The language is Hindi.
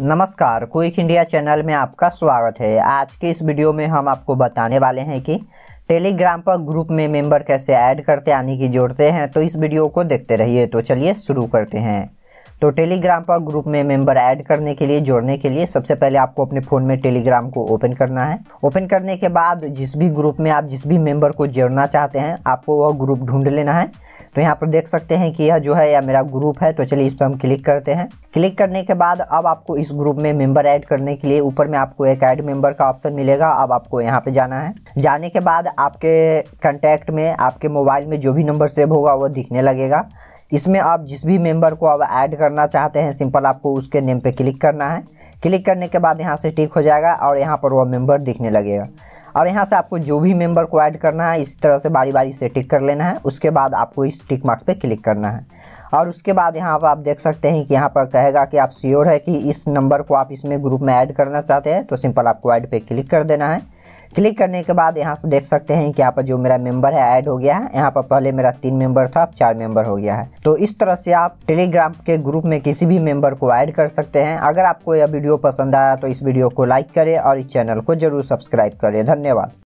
नमस्कार क्विक इंडिया चैनल में आपका स्वागत है आज के इस वीडियो में हम आपको बताने वाले हैं कि टेलीग्राम पर ग्रुप में मेंबर कैसे ऐड करते यानी कि जोड़ते हैं तो इस वीडियो को देखते रहिए तो चलिए शुरू करते हैं तो टेलीग्राम पर ग्रुप में मेंबर ऐड करने के लिए जोड़ने के लिए सबसे पहले आपको अपने फ़ोन में टेलीग्राम को ओपन करना है ओपन करने के बाद जिस भी ग्रुप में आप जिस भी मेंबर को जोड़ना चाहते हैं आपको वह ग्रुप ढूंढ लेना है तो यहाँ पर देख सकते हैं कि यह जो है यह मेरा ग्रुप है तो चलिए इस पर हम क्लिक करते हैं क्लिक करने के बाद अब आपको इस ग्रुप में मेंबर ऐड करने के लिए ऊपर में आपको एक ऐड मेंबर का ऑप्शन मिलेगा अब आपको यहाँ पे जाना है जाने के बाद आपके कॉन्टैक्ट में आपके मोबाइल में जो भी नंबर सेव होगा वो दिखने लगेगा इसमें आप जिस भी मेंबर को अब ऐड करना चाहते हैं सिंपल आपको उसके नेम पे क्लिक करना है क्लिक करने के बाद यहाँ से टिक हो जाएगा और यहाँ पर वह मेंबर दिखने लगेगा और यहाँ से आपको जो भी मेंबर को ऐड करना है इस तरह से बारी बारी से टिक कर लेना है उसके बाद आपको इस टिक मार्क पे क्लिक करना है और उसके बाद यहाँ पर आप देख सकते हैं कि यहाँ पर कहेगा कि आप श्योर है कि इस नंबर को आप इसमें ग्रुप में ऐड करना चाहते हैं तो सिंपल आपको ऐड पे क्लिक कर देना है क्लिक करने के बाद यहाँ से देख सकते हैं कि यहाँ पर जो मेरा मेंबर है ऐड हो गया है यहाँ पर पहले मेरा तीन मेंबर था अब चार मेंबर हो गया है तो इस तरह से आप टेलीग्राम के ग्रुप में किसी भी मेंबर को ऐड कर सकते हैं अगर आपको यह वीडियो पसंद आया तो इस वीडियो को लाइक करें और इस चैनल को जरूर सब्सक्राइब करें धन्यवाद